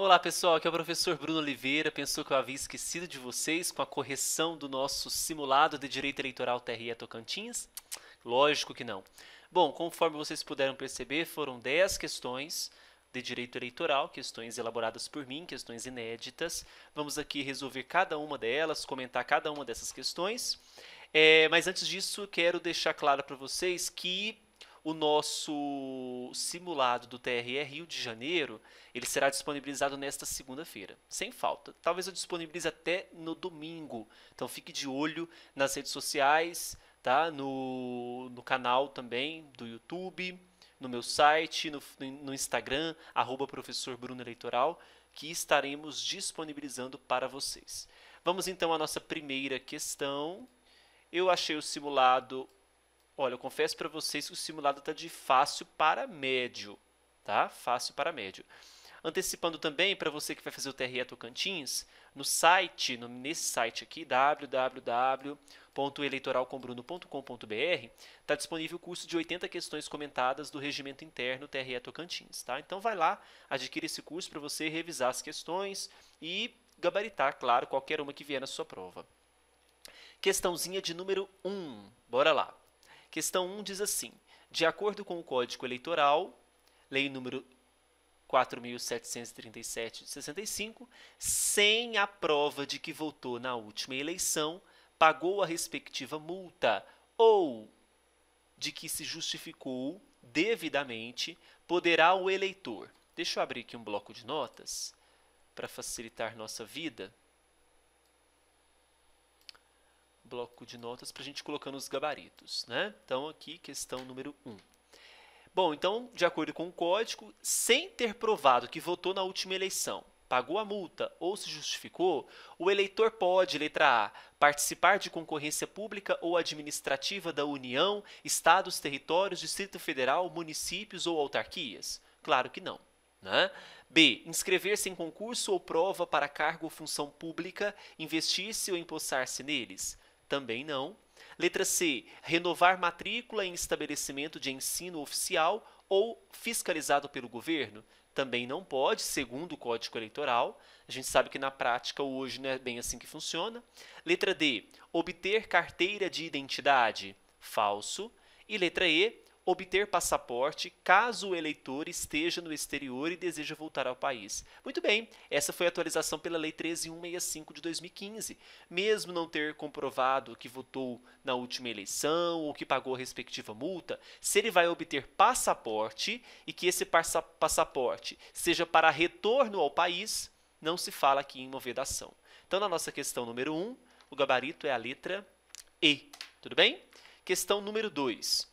Olá pessoal, aqui é o professor Bruno Oliveira. Pensou que eu havia esquecido de vocês com a correção do nosso simulado de direito eleitoral TRE Tocantins? Lógico que não. Bom, conforme vocês puderam perceber, foram 10 questões de direito eleitoral, questões elaboradas por mim, questões inéditas. Vamos aqui resolver cada uma delas, comentar cada uma dessas questões. É, mas antes disso, quero deixar claro para vocês que o nosso simulado do TRE Rio de Janeiro, ele será disponibilizado nesta segunda-feira, sem falta. Talvez eu disponibilize até no domingo. Então fique de olho nas redes sociais, tá? No, no canal também do YouTube, no meu site, no, no Instagram, arroba professor Bruno Eleitoral, que estaremos disponibilizando para vocês. Vamos então à nossa primeira questão. Eu achei o simulado Olha, eu confesso para vocês que o simulado está de fácil para médio, tá? Fácil para médio. Antecipando também, para você que vai fazer o TRE Tocantins, no site, no, nesse site aqui, www.eleitoralcombruno.com.br, está disponível o curso de 80 questões comentadas do Regimento Interno TRE Tocantins. Tá? Então, vai lá, adquira esse curso para você revisar as questões e gabaritar, claro, qualquer uma que vier na sua prova. Questãozinha de número 1, bora lá. Questão 1 diz assim: de acordo com o Código Eleitoral, lei número 4737 de 65, sem a prova de que votou na última eleição, pagou a respectiva multa ou de que se justificou devidamente, poderá o eleitor. Deixa eu abrir aqui um bloco de notas para facilitar nossa vida bloco de notas para a gente colocando os gabaritos. Né? Então, aqui, questão número 1. Um. Bom, então, de acordo com o código, sem ter provado que votou na última eleição, pagou a multa ou se justificou, o eleitor pode, letra A, participar de concorrência pública ou administrativa da União, estados, territórios, Distrito Federal, municípios ou autarquias? Claro que não. Né? B. Inscrever-se em concurso ou prova para cargo ou função pública, investir-se ou empossar-se neles. Também não. Letra C, renovar matrícula em estabelecimento de ensino oficial ou fiscalizado pelo governo? Também não pode, segundo o Código Eleitoral. A gente sabe que na prática hoje não é bem assim que funciona. Letra D, obter carteira de identidade? Falso. E letra E, obter passaporte caso o eleitor esteja no exterior e deseja voltar ao país. Muito bem, essa foi a atualização pela Lei 13165 de 2015. Mesmo não ter comprovado que votou na última eleição ou que pagou a respectiva multa, se ele vai obter passaporte e que esse passaporte seja para retorno ao país, não se fala aqui em uma vedação. Então, na nossa questão número 1, um, o gabarito é a letra E. Tudo bem? Questão número 2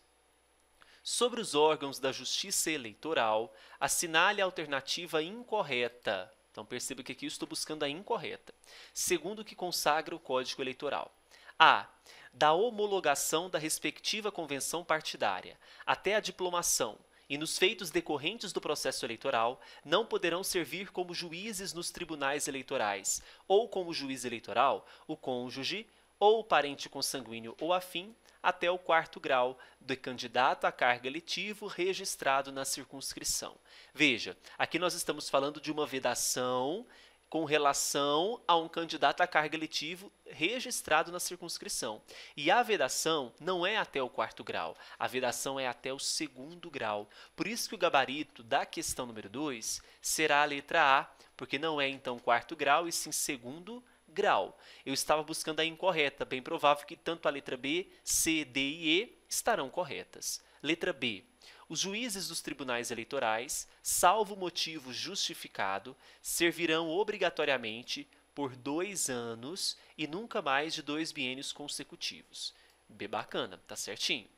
sobre os órgãos da Justiça Eleitoral, assinale a alternativa incorreta. Então perceba que aqui eu estou buscando a incorreta, segundo o que consagra o Código Eleitoral. A. Da homologação da respectiva convenção partidária até a diplomação, e nos feitos decorrentes do processo eleitoral, não poderão servir como juízes nos tribunais eleitorais, ou como juiz eleitoral, o cônjuge ou o parente consanguíneo ou afim, até o quarto grau do candidato a cargo eletivo registrado na circunscrição. Veja, aqui nós estamos falando de uma vedação com relação a um candidato a cargo eletivo registrado na circunscrição. E a vedação não é até o quarto grau, a vedação é até o segundo grau. Por isso que o gabarito da questão número 2 será a letra A, porque não é então quarto grau e sim segundo grau grau. Eu estava buscando a incorreta, bem provável que tanto a letra B, C, D e E estarão corretas. Letra B. Os juízes dos tribunais eleitorais, salvo motivo justificado, servirão obrigatoriamente por dois anos e nunca mais de dois biênios consecutivos. B bacana, tá certinho.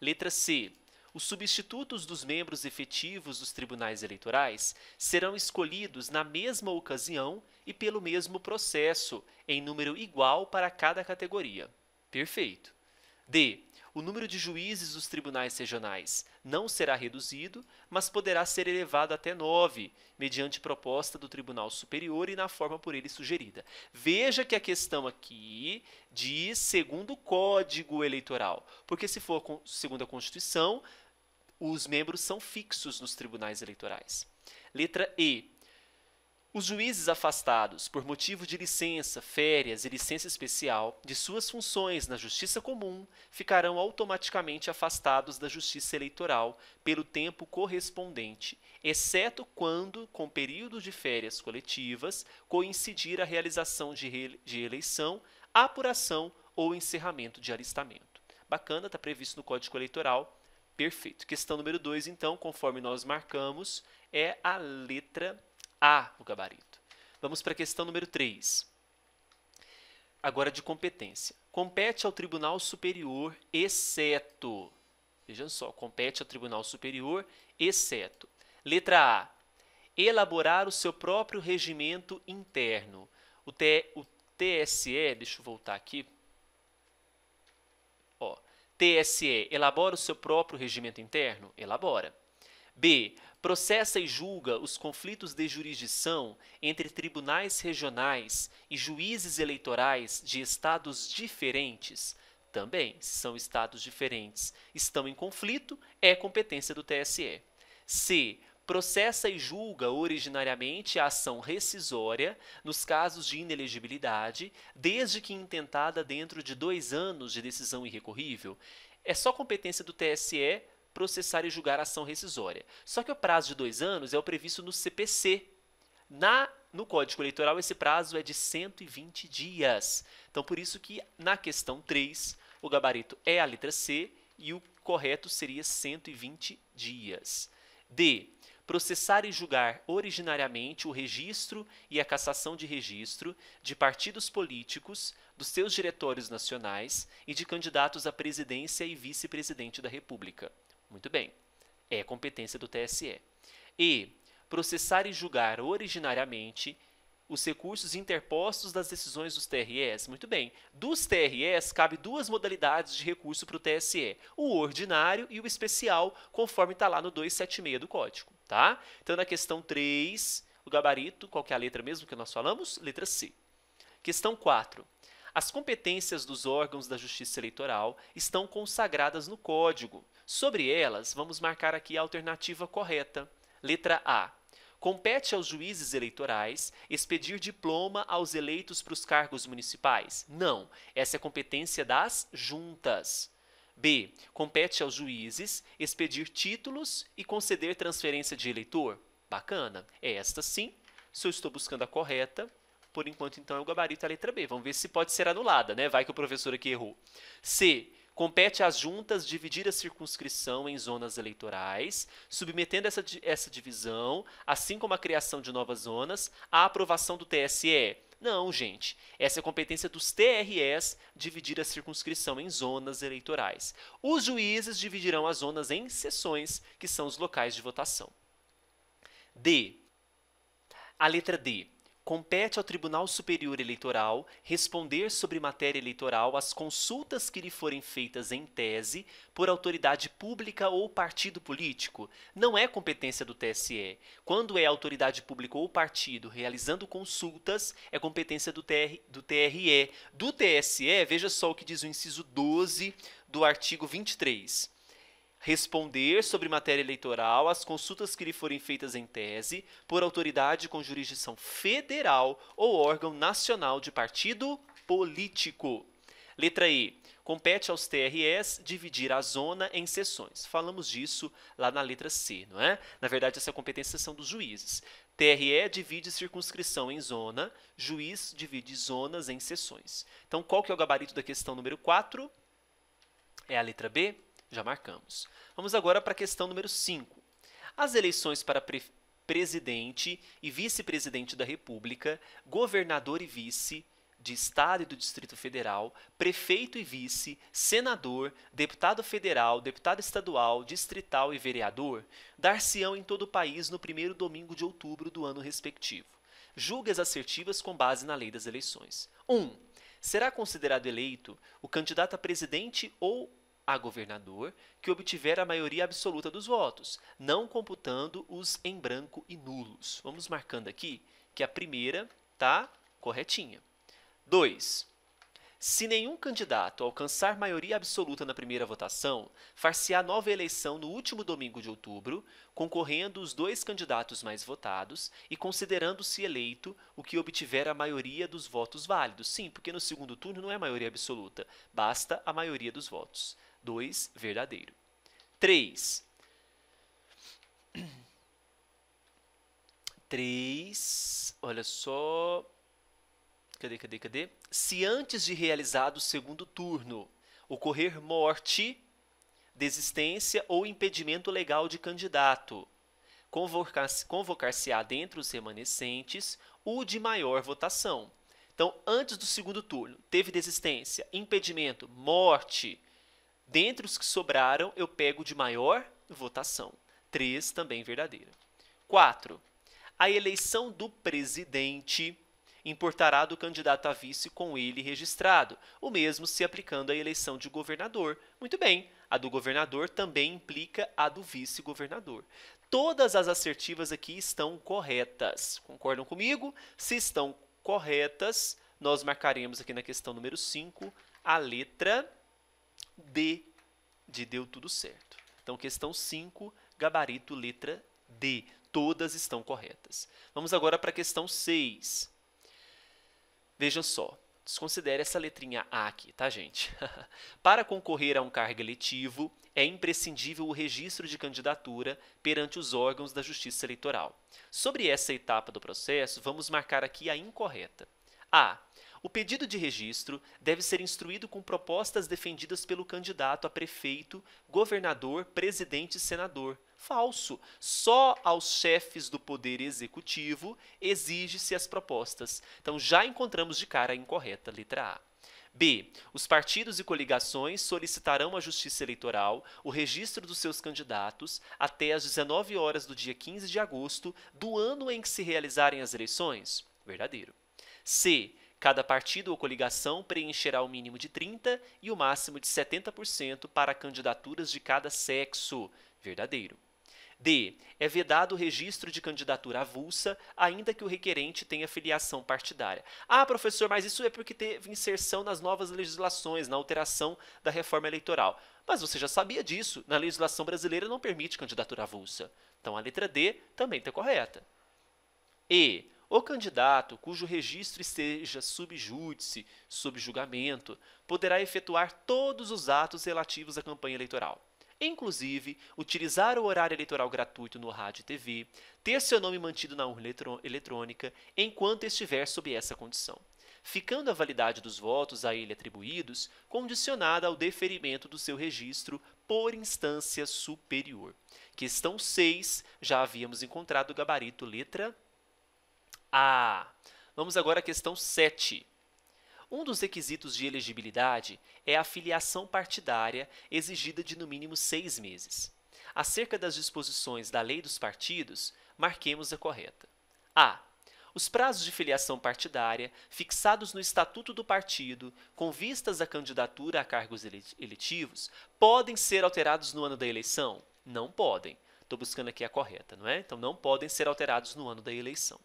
Letra C os substitutos dos membros efetivos dos tribunais eleitorais serão escolhidos na mesma ocasião e pelo mesmo processo, em número igual para cada categoria. Perfeito. D o número de juízes dos tribunais regionais não será reduzido, mas poderá ser elevado até nove, mediante proposta do Tribunal Superior e na forma por ele sugerida. Veja que a questão aqui diz segundo o Código Eleitoral, porque se for segundo a Constituição, os membros são fixos nos tribunais eleitorais. Letra E. Os juízes afastados por motivo de licença, férias e licença especial de suas funções na Justiça Comum ficarão automaticamente afastados da Justiça Eleitoral pelo tempo correspondente, exceto quando, com período de férias coletivas, coincidir a realização de, de eleição, apuração ou encerramento de alistamento. Bacana, está previsto no Código Eleitoral. Perfeito. Questão número 2, então, conforme nós marcamos, é a letra a o gabarito. Vamos para a questão número 3. Agora de competência. Compete ao Tribunal Superior, exceto. Vejam só, compete ao Tribunal Superior, exceto. Letra A. Elaborar o seu próprio regimento interno. O, T, o TSE, deixa eu voltar aqui. Ó, TSE elabora o seu próprio regimento interno? Elabora. B processa e julga os conflitos de jurisdição entre tribunais regionais e juízes eleitorais de estados diferentes, também, se são estados diferentes, estão em conflito, é competência do TSE. C. Processa e julga originariamente a ação rescisória nos casos de inelegibilidade, desde que intentada dentro de dois anos de decisão irrecorrível. É só competência do TSE processar e julgar a ação rescisória. Só que o prazo de dois anos é o previsto no CPC. Na, no Código Eleitoral, esse prazo é de 120 dias. Então, por isso que na questão 3, o gabarito é a letra C e o correto seria 120 dias. D. Processar e julgar originariamente o registro e a cassação de registro de partidos políticos, dos seus diretórios nacionais e de candidatos à presidência e vice-presidente da República. Muito bem, é competência do TSE. E processar e julgar originariamente os recursos interpostos das decisões dos TREs. Muito bem. Dos TREs, cabe duas modalidades de recurso para o TSE: o ordinário e o especial, conforme está lá no 276 do Código. Tá? Então, na questão 3, o gabarito, qual que é a letra mesmo que nós falamos? Letra C. Questão 4. As competências dos órgãos da Justiça Eleitoral estão consagradas no Código. Sobre elas, vamos marcar aqui a alternativa correta. Letra A. Compete aos juízes eleitorais expedir diploma aos eleitos para os cargos municipais? Não, essa é competência das juntas. B. Compete aos juízes expedir títulos e conceder transferência de eleitor? Bacana, é esta sim. Se eu estou buscando a correta, por enquanto, então, é o gabarito a letra B. Vamos ver se pode ser anulada, né? Vai que o professor aqui errou. C. Compete às juntas dividir a circunscrição em zonas eleitorais, submetendo essa, essa divisão, assim como a criação de novas zonas, à aprovação do TSE. Não, gente. Essa é competência dos TREs dividir a circunscrição em zonas eleitorais. Os juízes dividirão as zonas em seções, que são os locais de votação. D. A letra D compete ao Tribunal Superior Eleitoral responder sobre matéria eleitoral às consultas que lhe forem feitas em tese por autoridade pública ou partido político. Não é competência do TSE. Quando é autoridade pública ou partido realizando consultas, é competência do, TR, do TRE. Do TSE, veja só o que diz o inciso 12 do artigo 23 responder sobre matéria eleitoral às consultas que lhe forem feitas em tese por autoridade com jurisdição federal ou órgão nacional de partido político. Letra E. Compete aos TRS dividir a zona em seções. Falamos disso lá na letra C, não é? Na verdade, essa é competência são dos juízes. TRE divide circunscrição em zona, juiz divide zonas em seções. Então, qual que é o gabarito da questão número 4? É a letra B. Já marcamos. Vamos agora para a questão número 5. As eleições para pre presidente e vice-presidente da República, governador e vice de Estado e do Distrito Federal, prefeito e vice, senador, deputado federal, deputado estadual, distrital e vereador, dar-se-ão em todo o país no primeiro domingo de outubro do ano respectivo. Julgue as assertivas com base na lei das eleições. 1. Um, será considerado eleito o candidato a presidente ou a governador que obtiver a maioria absoluta dos votos, não computando os em branco e nulos. Vamos marcando aqui que a primeira está corretinha. 2. Se nenhum candidato alcançar maioria absoluta na primeira votação, far-se-á nova eleição no último domingo de outubro, concorrendo os dois candidatos mais votados e considerando-se eleito o que obtiver a maioria dos votos válidos. Sim, porque no segundo turno não é maioria absoluta, basta a maioria dos votos. 2, verdadeiro. 3. 3, olha só. Cadê, cadê, cadê? Se antes de realizado o segundo turno ocorrer morte, desistência ou impedimento legal de candidato, convocar-se-á convocar dentre os remanescentes o de maior votação. Então, antes do segundo turno, teve desistência, impedimento, morte, Dentre os que sobraram, eu pego de maior votação. 3 também verdadeira. 4. A eleição do presidente importará do candidato a vice com ele registrado, o mesmo se aplicando à eleição de governador. Muito bem, a do governador também implica a do vice-governador. Todas as assertivas aqui estão corretas. Concordam comigo? Se estão corretas, nós marcaremos aqui na questão número 5 a letra D de deu tudo certo. Então, questão 5, gabarito, letra D. Todas estão corretas. Vamos agora para a questão 6. Vejam só. Desconsidere essa letrinha A aqui, tá, gente? para concorrer a um cargo eletivo, é imprescindível o registro de candidatura perante os órgãos da Justiça Eleitoral. Sobre essa etapa do processo, vamos marcar aqui a incorreta. A. O pedido de registro deve ser instruído com propostas defendidas pelo candidato a prefeito, governador, presidente e senador. Falso. Só aos chefes do poder executivo exige-se as propostas. Então já encontramos de cara a incorreta, letra A. B. Os partidos e coligações solicitarão à Justiça Eleitoral o registro dos seus candidatos até às 19 horas do dia 15 de agosto do ano em que se realizarem as eleições? Verdadeiro. C. Cada partido ou coligação preencherá o mínimo de 30% e o máximo de 70% para candidaturas de cada sexo. Verdadeiro. D. É vedado o registro de candidatura avulsa, ainda que o requerente tenha filiação partidária. Ah, professor, mas isso é porque teve inserção nas novas legislações, na alteração da reforma eleitoral. Mas você já sabia disso. Na legislação brasileira não permite candidatura avulsa. Então a letra D também está correta. E. O candidato cujo registro esteja subjúdice, sob julgamento, poderá efetuar todos os atos relativos à campanha eleitoral. Inclusive, utilizar o horário eleitoral gratuito no rádio e TV, ter seu nome mantido na urna eletrônica enquanto estiver sob essa condição, ficando a validade dos votos a ele atribuídos condicionada ao deferimento do seu registro por instância superior. Questão 6, já havíamos encontrado o gabarito letra a. Vamos agora à questão 7. Um dos requisitos de elegibilidade é a filiação partidária exigida de no mínimo seis meses. Acerca das disposições da Lei dos Partidos, marquemos a correta. A. Os prazos de filiação partidária fixados no Estatuto do Partido, com vistas à candidatura a cargos eletivos, podem ser alterados no ano da eleição? Não podem. Estou buscando aqui a correta, não é? Então, não podem ser alterados no ano da eleição.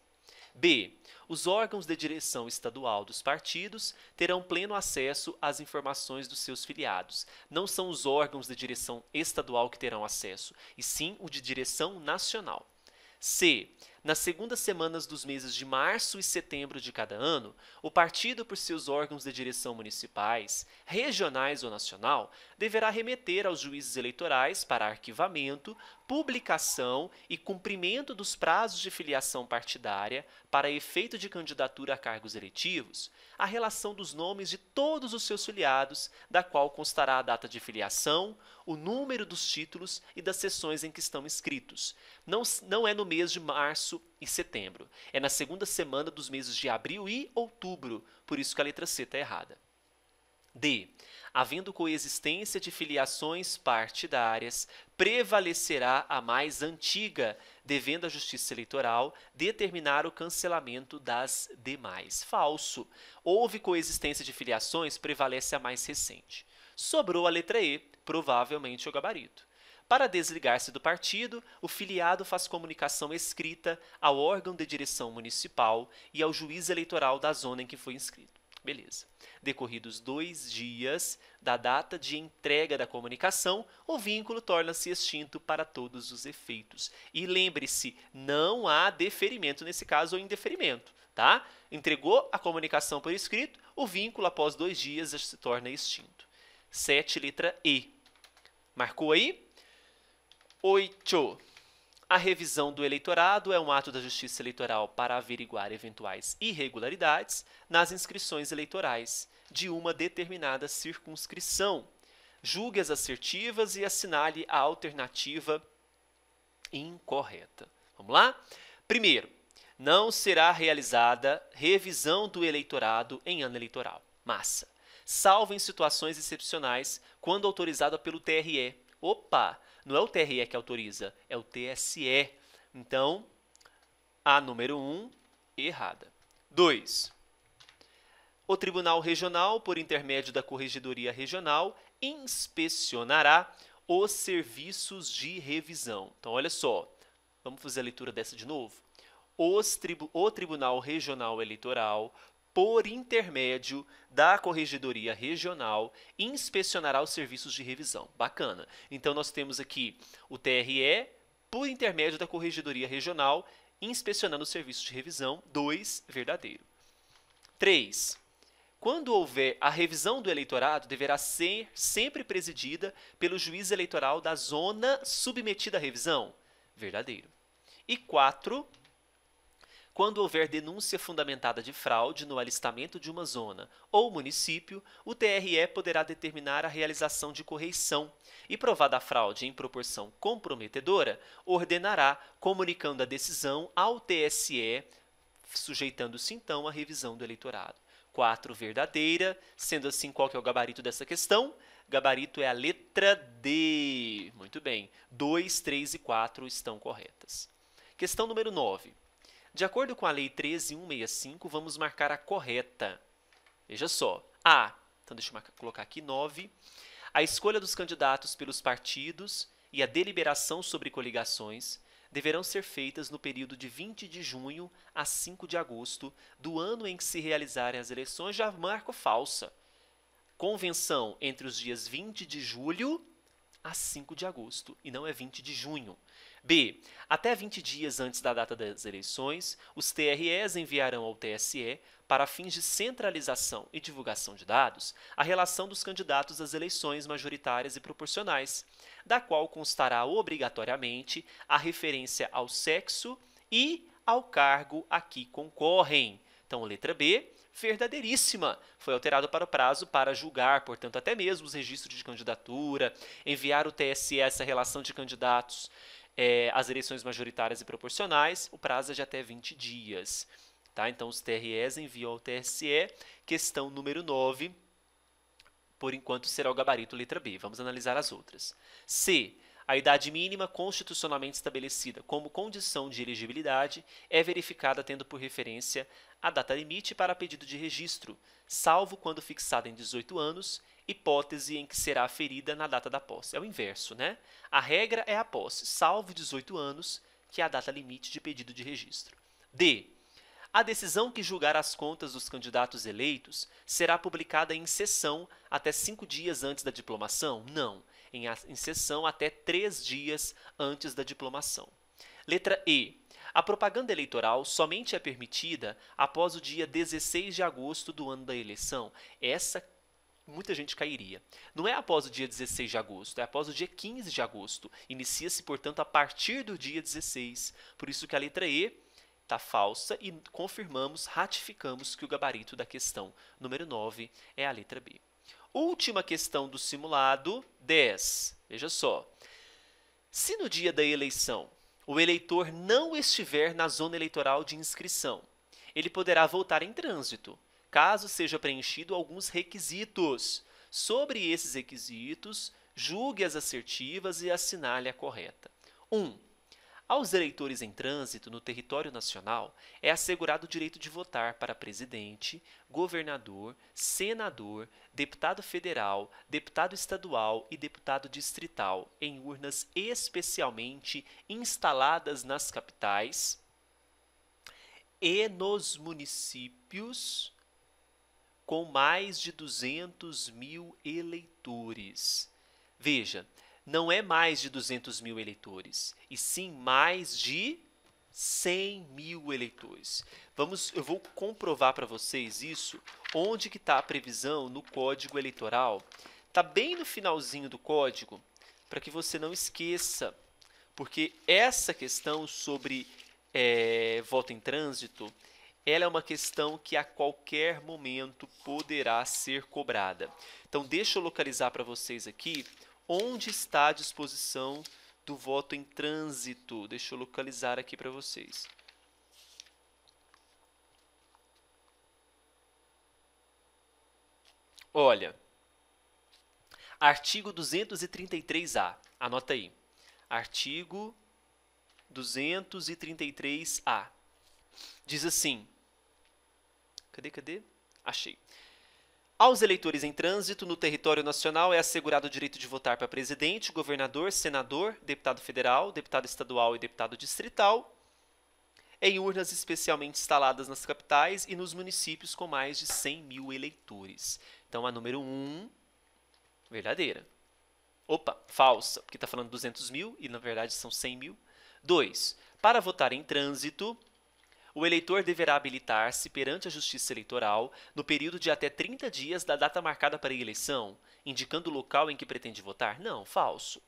B. Os órgãos de direção estadual dos partidos terão pleno acesso às informações dos seus filiados. Não são os órgãos de direção estadual que terão acesso, e sim o de direção nacional. C. Nas segundas semanas dos meses de março e setembro de cada ano, o partido, por seus órgãos de direção municipais, regionais ou nacional, deverá remeter aos juízes eleitorais para arquivamento, publicação e cumprimento dos prazos de filiação partidária para efeito de candidatura a cargos eletivos, a relação dos nomes de todos os seus filiados, da qual constará a data de filiação, o número dos títulos e das sessões em que estão inscritos. Não, não é no mês de março março e setembro. É na segunda semana dos meses de abril e outubro, por isso que a letra C está errada. D. Havendo coexistência de filiações partidárias, prevalecerá a mais antiga, devendo a Justiça Eleitoral determinar o cancelamento das demais. Falso. Houve coexistência de filiações, prevalece a mais recente. Sobrou a letra E, provavelmente o gabarito. Para desligar-se do partido, o filiado faz comunicação escrita ao órgão de direção municipal e ao juiz eleitoral da zona em que foi inscrito. Beleza. Decorridos dois dias da data de entrega da comunicação, o vínculo torna-se extinto para todos os efeitos. E lembre-se, não há deferimento nesse caso ou indeferimento, tá? Entregou a comunicação por escrito, o vínculo após dois dias se torna extinto. 7, letra E. Marcou aí? 8. A revisão do eleitorado é um ato da Justiça Eleitoral para averiguar eventuais irregularidades nas inscrições eleitorais de uma determinada circunscrição. Julgue as assertivas e assinale a alternativa incorreta. Vamos lá? Primeiro, não será realizada revisão do eleitorado em ano eleitoral. Massa. Salvo em situações excepcionais, quando autorizada pelo TRE. Opa! Não é o TRE que autoriza, é o TSE. Então, a número 1, um, errada. 2. O Tribunal Regional, por intermédio da Corregedoria Regional, inspecionará os serviços de revisão. Então, olha só, vamos fazer a leitura dessa de novo. Tribu o Tribunal Regional Eleitoral, por intermédio da Corregedoria Regional, inspecionará os serviços de revisão. Bacana. Então, nós temos aqui o TRE, por intermédio da Corregedoria Regional, inspecionando os serviços de revisão. 2. Verdadeiro. 3. Quando houver a revisão do eleitorado, deverá ser sempre presidida pelo juiz eleitoral da zona submetida à revisão. Verdadeiro. E 4. Quando houver denúncia fundamentada de fraude no alistamento de uma zona ou município, o TRE poderá determinar a realização de correição e, provada a fraude em proporção comprometedora, ordenará, comunicando a decisão ao TSE, sujeitando-se então à revisão do eleitorado. 4 verdadeira, sendo assim qual que é o gabarito dessa questão? Gabarito é a letra D. Muito bem. 2, 3 e 4 estão corretas. Questão número 9. De acordo com a Lei 13.165, vamos marcar a correta. Veja só. A. Então, deixa eu marcar, colocar aqui 9. A escolha dos candidatos pelos partidos e a deliberação sobre coligações deverão ser feitas no período de 20 de junho a 5 de agosto do ano em que se realizarem as eleições. Já marco falsa. Convenção entre os dias 20 de julho a 5 de agosto, e não é 20 de junho. B. Até 20 dias antes da data das eleições, os TREs enviarão ao TSE, para fins de centralização e divulgação de dados, a relação dos candidatos às eleições majoritárias e proporcionais, da qual constará obrigatoriamente a referência ao sexo e ao cargo a que concorrem. Então, letra B, verdadeiríssima. Foi alterado para o prazo para julgar, portanto, até mesmo os registros de candidatura, enviar o TSE essa relação de candidatos é, as eleições majoritárias e proporcionais, o prazo é de até 20 dias. Tá? Então, os TREs enviam ao TSE. Questão número 9, por enquanto, será o gabarito letra B. Vamos analisar as outras. C. A idade mínima constitucionalmente estabelecida como condição de elegibilidade é verificada tendo por referência a data limite para pedido de registro, salvo quando fixada em 18 anos hipótese em que será aferida na data da posse. É o inverso, né? A regra é a posse, salvo 18 anos, que é a data limite de pedido de registro. D. A decisão que julgar as contas dos candidatos eleitos será publicada em sessão até cinco dias antes da diplomação? Não, em, a, em sessão até três dias antes da diplomação. Letra E. A propaganda eleitoral somente é permitida após o dia 16 de agosto do ano da eleição. Essa muita gente cairia. Não é após o dia 16 de agosto, é após o dia 15 de agosto. Inicia-se, portanto, a partir do dia 16. Por isso que a letra E está falsa e confirmamos, ratificamos que o gabarito da questão número 9 é a letra B. Última questão do simulado, 10. Veja só. Se no dia da eleição o eleitor não estiver na zona eleitoral de inscrição, ele poderá votar em trânsito, caso seja preenchido alguns requisitos. Sobre esses requisitos, julgue as assertivas e assinale a correta. 1. Um, aos eleitores em trânsito no território nacional é assegurado o direito de votar para presidente, governador, senador, deputado federal, deputado estadual e deputado distrital em urnas especialmente instaladas nas capitais e nos municípios com mais de 200 mil eleitores. Veja, não é mais de 200 mil eleitores, e sim mais de 100 mil eleitores. Vamos, eu vou comprovar para vocês isso. Onde que está a previsão no Código Eleitoral? Está bem no finalzinho do código, para que você não esqueça, porque essa questão sobre é, voto em trânsito ela é uma questão que a qualquer momento poderá ser cobrada. Então, deixa eu localizar para vocês aqui onde está a disposição do voto em trânsito. Deixa eu localizar aqui para vocês. Olha, artigo 233A, anota aí. Artigo 233A. Diz assim: Cadê, cadê? Achei. Aos eleitores em trânsito no território nacional é assegurado o direito de votar para presidente, governador, senador, deputado federal, deputado estadual e deputado distrital, em urnas especialmente instaladas nas capitais e nos municípios com mais de 100 mil eleitores. Então, a número 1, um, verdadeira. Opa, falsa, porque está falando 200 mil e na verdade são 100 mil. 2. Para votar em trânsito, o eleitor deverá habilitar-se perante a Justiça Eleitoral no período de até 30 dias da data marcada para a eleição, indicando o local em que pretende votar? Não, falso.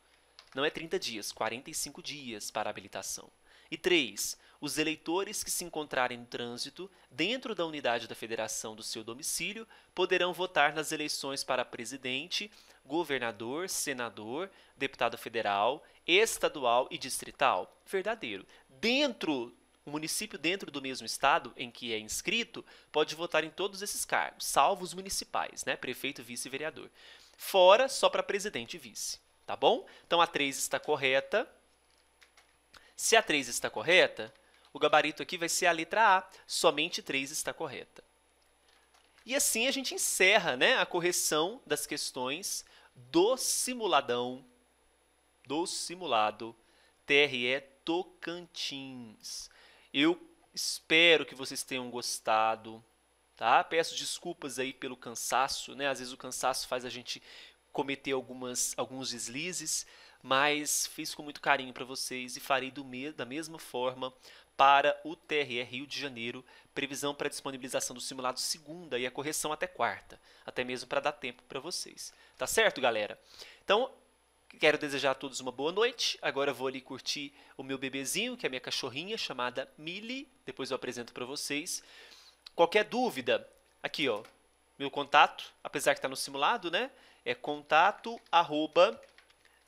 Não é 30 dias, 45 dias para habilitação. E 3. Os eleitores que se encontrarem no trânsito dentro da unidade da federação do seu domicílio poderão votar nas eleições para presidente, governador, senador, deputado federal, estadual e distrital. Verdadeiro. Dentro o município dentro do mesmo estado em que é inscrito pode votar em todos esses cargos, salvo os municipais, né? Prefeito, vice e vereador. Fora só para presidente e vice, tá bom? Então a 3 está correta. Se a 3 está correta, o gabarito aqui vai ser a letra A. Somente 3 está correta. E assim a gente encerra né, a correção das questões do simuladão, do simulado TRE Tocantins. Eu espero que vocês tenham gostado, tá? Peço desculpas aí pelo cansaço, né? Às vezes o cansaço faz a gente cometer algumas, alguns deslizes, mas fiz com muito carinho para vocês e farei do me da mesma forma para o TRE Rio de Janeiro, previsão para disponibilização do simulado segunda e a correção até quarta, até mesmo para dar tempo para vocês. Tá certo, galera? Então, Quero desejar a todos uma boa noite. Agora vou ali curtir o meu bebezinho, que é a minha cachorrinha chamada Millie. Depois eu apresento para vocês. Qualquer dúvida, aqui ó, meu contato, apesar que está no simulado, né? É contato arroba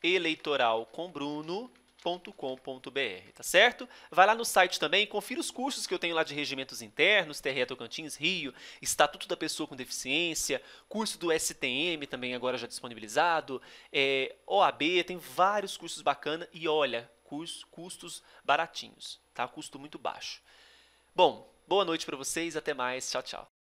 eleitoral com Bruno com.br, tá certo? Vai lá no site também, confira os cursos que eu tenho lá de regimentos internos, TRE Tocantins, Rio, Estatuto da Pessoa com Deficiência, curso do STM também agora já disponibilizado, é, OAB, tem vários cursos bacana e olha, curso, custos baratinhos, tá? Custo muito baixo. Bom, boa noite para vocês, até mais, tchau, tchau.